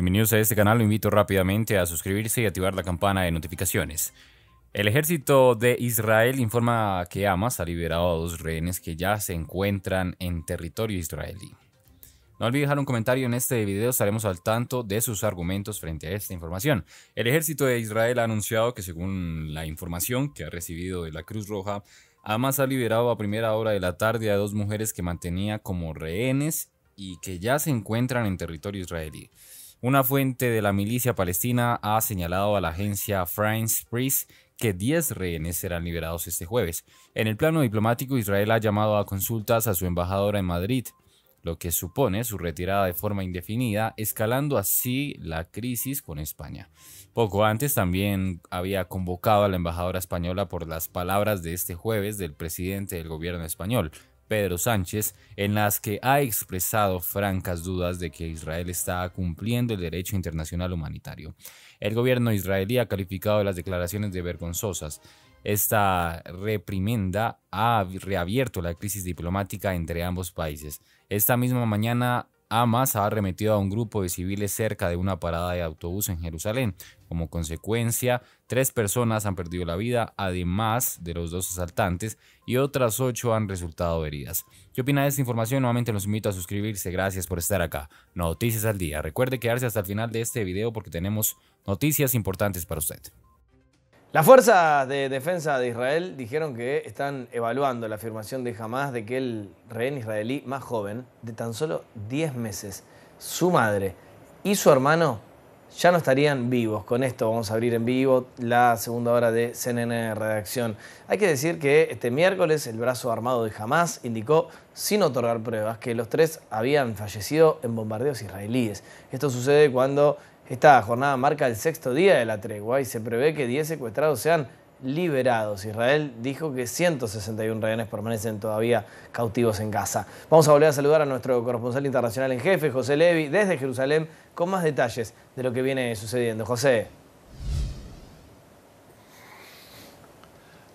Bienvenidos a este canal, lo invito rápidamente a suscribirse y activar la campana de notificaciones. El ejército de Israel informa que Hamas ha liberado a dos rehenes que ya se encuentran en territorio israelí. No olvide dejar un comentario en este video, estaremos al tanto de sus argumentos frente a esta información. El ejército de Israel ha anunciado que según la información que ha recibido de la Cruz Roja, Hamas ha liberado a primera hora de la tarde a dos mujeres que mantenía como rehenes y que ya se encuentran en territorio israelí. Una fuente de la milicia palestina ha señalado a la agencia France Press que 10 rehenes serán liberados este jueves. En el plano diplomático, Israel ha llamado a consultas a su embajadora en Madrid, lo que supone su retirada de forma indefinida, escalando así la crisis con España. Poco antes también había convocado a la embajadora española por las palabras de este jueves del presidente del gobierno español, Pedro Sánchez, en las que ha expresado francas dudas de que Israel está cumpliendo el derecho internacional humanitario. El gobierno israelí ha calificado las declaraciones de vergonzosas. Esta reprimenda ha reabierto la crisis diplomática entre ambos países. Esta misma mañana Hamas ha arremetido a un grupo de civiles cerca de una parada de autobús en Jerusalén. Como consecuencia, tres personas han perdido la vida, además de los dos asaltantes, y otras ocho han resultado heridas. ¿Qué opina de esta información? Nuevamente los invito a suscribirse. Gracias por estar acá. Noticias al día. Recuerde quedarse hasta el final de este video porque tenemos noticias importantes para usted. Las fuerzas de defensa de Israel dijeron que están evaluando la afirmación de Hamas de que el rehén israelí más joven, de tan solo 10 meses, su madre y su hermano ya no estarían vivos. Con esto vamos a abrir en vivo la segunda hora de CNN Redacción. Hay que decir que este miércoles el brazo armado de Hamas indicó, sin otorgar pruebas, que los tres habían fallecido en bombardeos israelíes. Esto sucede cuando esta jornada marca el sexto día de la tregua y se prevé que 10 secuestrados sean liberados. Israel dijo que 161 rehenes permanecen todavía cautivos en Gaza. Vamos a volver a saludar a nuestro corresponsal internacional en jefe, José Levi, desde Jerusalén, con más detalles de lo que viene sucediendo. José.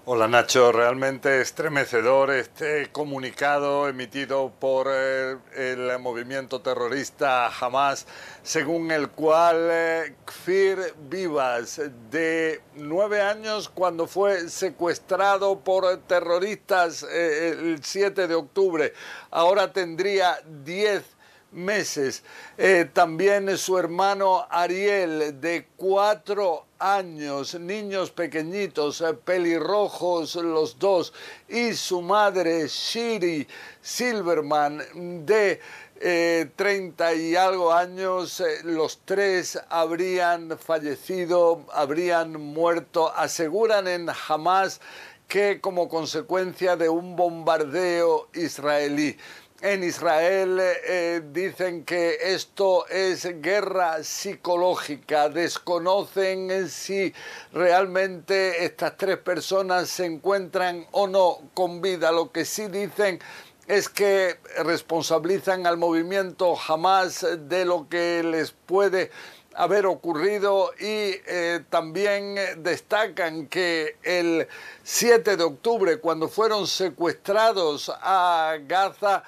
Hola Nacho, realmente estremecedor este comunicado emitido por eh, el, movimiento terrorista Hamas, según el cual eh, Kfir Vivas, de nueve años cuando fue secuestrado por terroristas eh, el 7 de octubre, ahora tendría diez meses. Eh, también su hermano Ariel, de cuatro años, niños pequeñitos, eh, pelirrojos los dos, y su madre Shiri Silverman, de eh, treinta y algo años, los tres habrían fallecido, habrían muerto, aseguran en Hamas que como consecuencia de un bombardeo israelí. En Israel eh, eh, dicen que esto es guerra psicológica. Desconocen eh, si realmente estas tres personas se encuentran o no con vida. Lo que sí dicen es que responsabilizan al movimiento jamás de lo que les puede haber ocurrido y eh, también eh, destacan que el 7 de octubre, cuando fueron secuestrados a Gaza,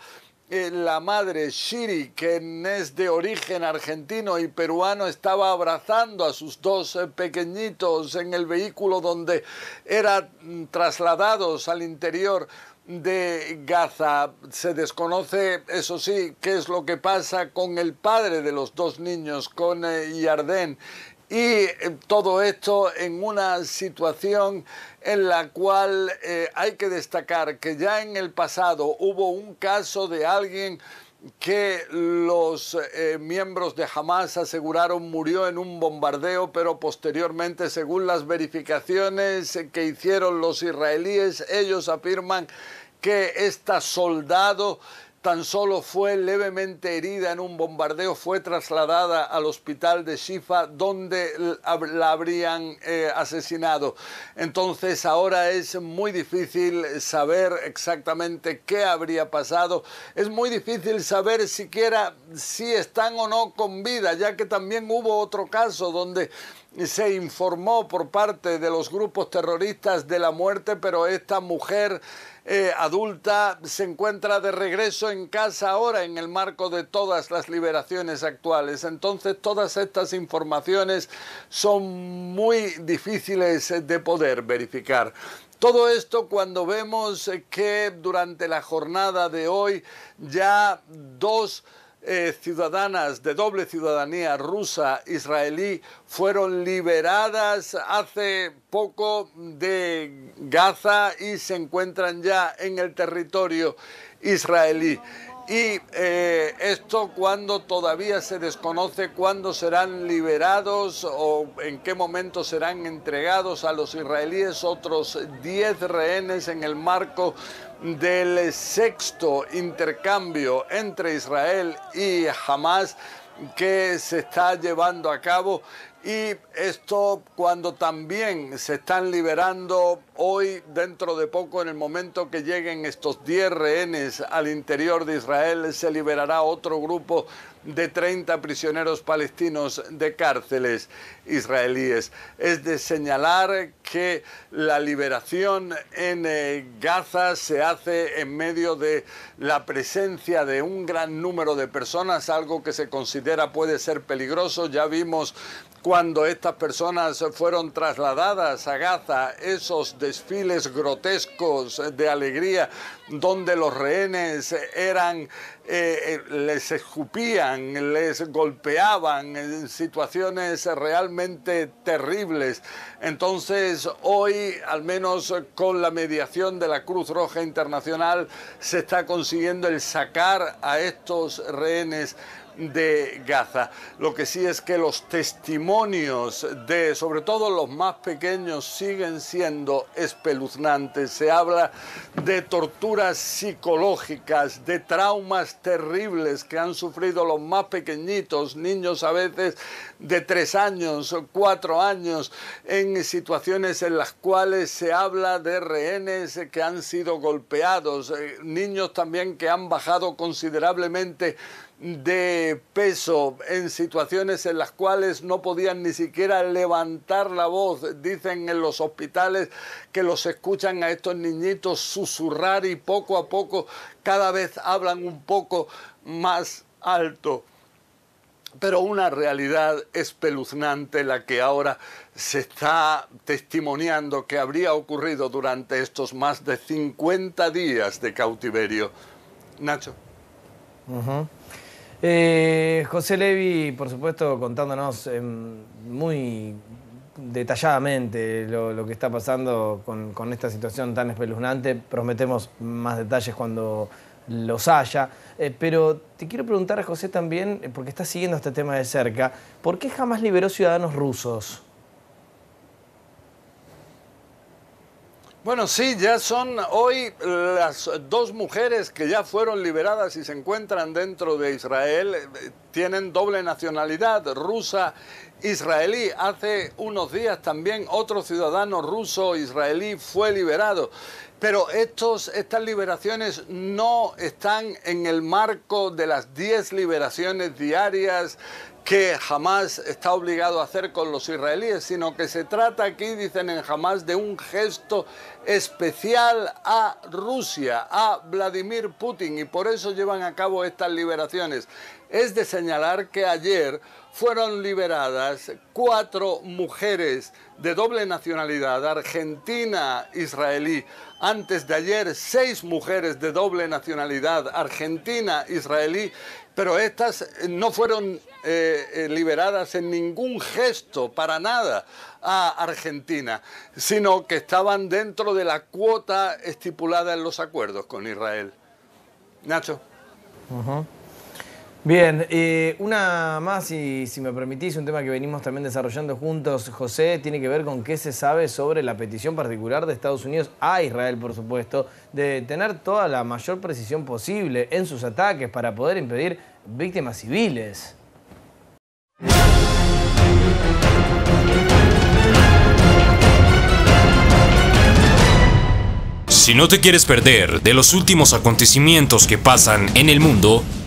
eh, la madre Shiri, que es de origen argentino y peruano, estaba abrazando a sus dos pequeñitos en el vehículo donde eran trasladados al interior de Gaza. Se desconoce, eso sí, qué es lo que pasa con el padre de los dos niños, con eh, Yardén. Y eh, todo esto en una situación en la cual eh, hay que destacar que ya en el pasado hubo un caso de alguien que los eh, miembros de Hamas aseguraron murió en un bombardeo, pero posteriormente, según las verificaciones que hicieron los israelíes, ellos afirman que este soldado tan solo fue levemente herida en un bombardeo, fue trasladada al hospital de Shifa donde la habrían eh, asesinado. Entonces ahora es muy difícil saber exactamente qué habría pasado. Es muy difícil saber siquiera si están o no con vida, ya que también hubo otro caso donde se informó por parte de los grupos terroristas de la muerte, pero esta mujer eh, adulta se encuentra de regreso en casa ahora en el marco de todas las liberaciones actuales. Entonces todas estas informaciones son muy difíciles de poder verificar. Todo esto cuando vemos que durante la jornada de hoy ya dos eh, ciudadanas de doble ciudadanía rusa, israelí, fueron liberadas hace poco de Gaza y se encuentran ya en el territorio israelí. Y eh, esto cuando todavía se desconoce cuándo serán liberados o en qué momento serán entregados a los israelíes otros 10 rehenes en el marco del sexto intercambio entre Israel y Hamas que se está llevando a cabo y esto cuando también se están liberando Hoy, dentro de poco, en el momento que lleguen estos 10 rehenes al interior de Israel, se liberará otro grupo de 30 prisioneros palestinos de cárceles israelíes. Es de señalar que la liberación en eh, Gaza se hace en medio de la presencia de un gran número de personas, algo que se considera puede ser peligroso. Ya vimos cuando estas personas fueron trasladadas a Gaza, esos de desfiles grotescos de alegría, donde los rehenes eran, eh, eh, les escupían, les golpeaban en situaciones realmente terribles. Entonces hoy, al menos con la mediación de la Cruz Roja Internacional, se está consiguiendo el sacar a estos rehenes de Gaza. Lo que sí es que los testimonios de, sobre todo los más pequeños, siguen siendo espeluznantes. Se habla de torturas psicológicas, de traumas terribles que han sufrido los más pequeñitos, niños a veces de tres años, cuatro años, en situaciones en las cuales se habla de rehenes que han sido golpeados, eh, niños también que han bajado considerablemente de peso en situaciones en las cuales no podían ni siquiera levantar la voz. Dicen en los hospitales que los escuchan a estos niñitos susurrar y poco a poco cada vez hablan un poco más alto. Pero una realidad espeluznante la que ahora se está testimoniando que habría ocurrido durante estos más de 50 días de cautiverio. Nacho. Eh, José Levi, por supuesto, contándonos em, muy detalladamente lo, que está pasando con, esta situación tan espeluznante. Prometemos más detalles cuando los haya. Eh, pero te quiero preguntar a José también, eh, porque está siguiendo este tema de cerca, ¿por qué jamás liberó ciudadanos rusos? Bueno, sí, ya son hoy las dos mujeres que ya fueron liberadas y se encuentran dentro de Israel. Tienen doble nacionalidad, rusa israelí. Hace unos días también otro ciudadano ruso israelí fue liberado. Pero estas liberaciones no están en el marco de las 10 liberaciones diarias que jamás está obligado a hacer con los israelíes, sino que se trata aquí, dicen en jamás, de un gesto especial a Rusia, a Vladimir Putin, y por eso llevan a cabo estas liberaciones. Es de señalar que ayer fueron liberadas cuatro mujeres de doble nacionalidad, argentina, israelí. Antes de ayer, seis mujeres de doble nacionalidad, argentina, israelí, pero estas eh, no fueron eh, eh, liberadas en ningún gesto, para nada, a Argentina, sino que estaban dentro de la cuota estipulada en los acuerdos con Israel. Nacho. Bien, eh, una más, y si me permitís, un tema que venimos también desarrollando juntos, José, tiene que ver con qué se sabe sobre la petición particular de Estados Unidos a Israel, por supuesto, de tener toda la mayor precisión posible en sus ataques para poder impedir víctimas civiles. Si no te quieres perder de los últimos acontecimientos que pasan en el mundo,